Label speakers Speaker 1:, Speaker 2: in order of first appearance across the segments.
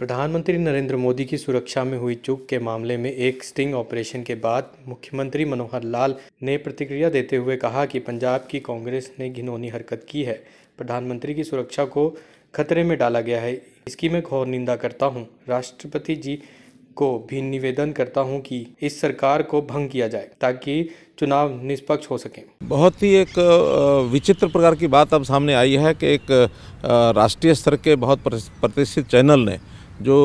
Speaker 1: प्रधानमंत्री नरेंद्र मोदी की सुरक्षा में हुई चूक के मामले में एक स्टिंग ऑपरेशन के बाद मुख्यमंत्री मनोहर लाल ने प्रतिक्रिया देते हुए कहा कि पंजाब की कांग्रेस ने घिनौनी हरकत की है प्रधानमंत्री की सुरक्षा को खतरे में डाला गया है इसकी मैं घोर निंदा करता हूँ राष्ट्रपति जी को भी निवेदन करता हूं कि इस सरकार को भंग किया जाए ताकि चुनाव निष्पक्ष हो सके
Speaker 2: बहुत ही एक विचित्र प्रकार की बात अब सामने आई है कि एक राष्ट्रीय स्तर के बहुत प्रतिष्ठित चैनल ने जो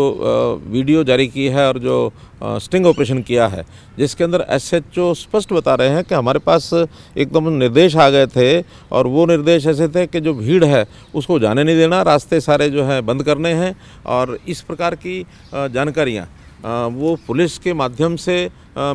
Speaker 2: वीडियो जारी की है और जो स्टिंग ऑपरेशन किया है जिसके अंदर एसएचओ स्पष्ट बता रहे हैं कि हमारे पास एकदम निर्देश आ गए थे और वो निर्देश ऐसे थे कि जो भीड़ है उसको जाने नहीं देना रास्ते सारे जो हैं बंद करने हैं और इस प्रकार की जानकारियाँ वो पुलिस के माध्यम से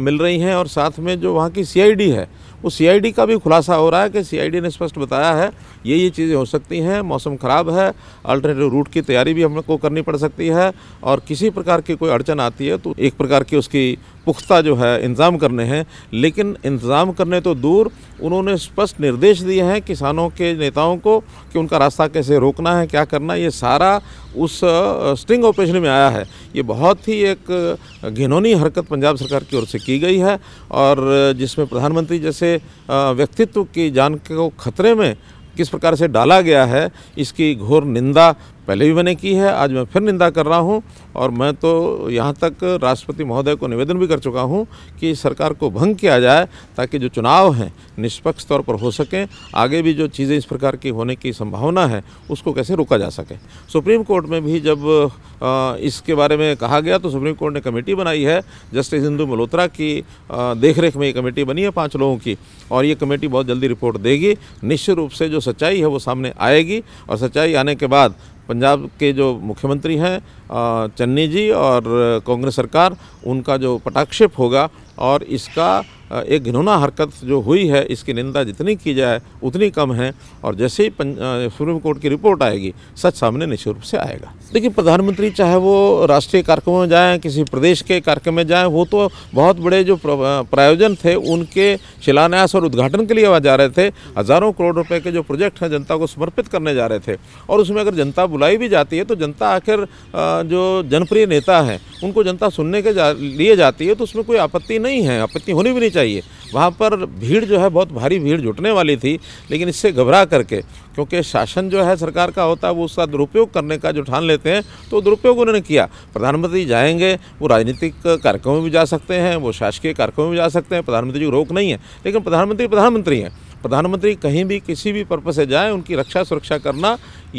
Speaker 2: मिल रही हैं और साथ में जो वहाँ की सी है वो सीआईडी का भी खुलासा हो रहा है कि सीआईडी ने स्पष्ट बताया है ये ये चीज़ें हो सकती हैं मौसम ख़राब है अल्टरनेटिव रूट की तैयारी भी हम को करनी पड़ सकती है और किसी प्रकार की कोई अड़चन आती है तो एक प्रकार की उसकी पुख्ता जो है इंतज़ाम करने हैं लेकिन इंतज़ाम करने तो दूर उन्होंने स्पष्ट निर्देश दिए हैं किसानों के नेताओं को कि उनका रास्ता कैसे रोकना है क्या करना है ये सारा उस स्टिंग ऑपरेशन में आया है ये बहुत ही एक घिनौनी हरकत पंजाब सरकार की ओर से की गई है और जिसमें प्रधानमंत्री जैसे व्यक्तित्व की जान को खतरे में किस प्रकार से डाला गया है इसकी घोर निंदा पहले भी मैंने की है आज मैं फिर निंदा कर रहा हूं और मैं तो यहां तक राष्ट्रपति महोदय को निवेदन भी कर चुका हूं कि सरकार को भंग किया जाए ताकि जो चुनाव हैं निष्पक्ष तौर पर हो सकें आगे भी जो चीज़ें इस प्रकार की होने की संभावना है उसको कैसे रोका जा सके सुप्रीम कोर्ट में भी जब इसके बारे में कहा गया तो सुप्रीम कोर्ट ने कमेटी बनाई है जस्टिस इंदू मल्होत्रा की देखरेख में ये कमेटी बनी है पाँच लोगों की और ये कमेटी बहुत जल्दी रिपोर्ट देगी निश्चित रूप से जो सच्चाई है वो सामने आएगी और सच्चाई आने के बाद पंजाब के जो मुख्यमंत्री हैं चन्नी जी और कांग्रेस सरकार उनका जो पटाक्षेप होगा और इसका एक घिनौना हरकत जो हुई है इसकी निंदा जितनी की जाए उतनी कम है और जैसे ही सुप्रीम कोर्ट की रिपोर्ट आएगी सच सामने निश्चित रूप से आएगा देखिए प्रधानमंत्री चाहे वो राष्ट्रीय कार्यक्रम में जाएँ किसी प्रदेश के कार्यक्रम में जाएँ वो तो बहुत बड़े जो प्रायोजन थे उनके शिलान्यास और उद्घाटन के लिए वहाँ जा रहे थे हज़ारों करोड़ रुपये के जो प्रोजेक्ट हैं जनता को समर्पित करने जा रहे थे और उसमें अगर जनता बुलाई भी जाती है तो जनता आखिर जो जनप्रिय नेता हैं उनको जनता सुनने के जा, लिए जाती है तो उसमें कोई आपत्ति नहीं है आपत्ति होनी भी नहीं चाहिए चाहिए वहाँ पर भीड़ जो है बहुत भारी भीड़ जुटने वाली थी लेकिन इससे घबरा करके क्योंकि शासन जो है सरकार का होता है वो उसका दुरुपयोग करने का जो ठान लेते हैं तो दुरुपयोग उन्होंने किया प्रधानमंत्री जाएंगे वो राजनीतिक कार्यक्रमों में भी जा सकते हैं वो शासकीय कार्यक्रमों में जा सकते हैं प्रधानमंत्री जी रोक नहीं है लेकिन प्रधानमंत्री प्रधानमंत्री हैं प्रधानमंत्री कहीं भी किसी भी पर्पज से जाएँ उनकी रक्षा सुरक्षा करना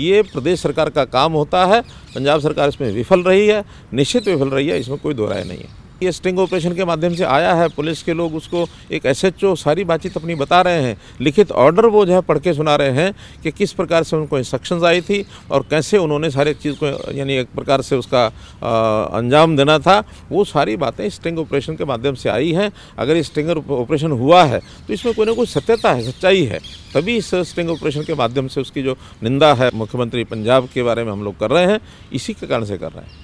Speaker 2: ये प्रदेश सरकार का काम होता है पंजाब सरकार इसमें विफल रही है निश्चित विफल रही है इसमें कोई दोराय नहीं है ये स्टिंग ऑपरेशन के माध्यम से आया है पुलिस के लोग उसको एक एसएचओ सारी बातचीत अपनी बता रहे हैं लिखित ऑर्डर वो जो है पढ़ के सुना रहे हैं कि किस प्रकार से उनको इंस्ट्रक्शन आई थी और कैसे उन्होंने सारे चीज़ को यानी एक प्रकार से उसका आ, अंजाम देना था वो सारी बातें स्टिंग ऑपरेशन के माध्यम से आई हैं अगर ये स्टिंग ऑपरेशन हुआ है तो इसमें कोई ना कोई सत्यता है सच्चाई है तभी इस स्टिंग ऑपरेशन के माध्यम से उसकी जो निंदा है मुख्यमंत्री पंजाब के बारे में हम लोग कर रहे हैं इसी के कारण से कर रहे हैं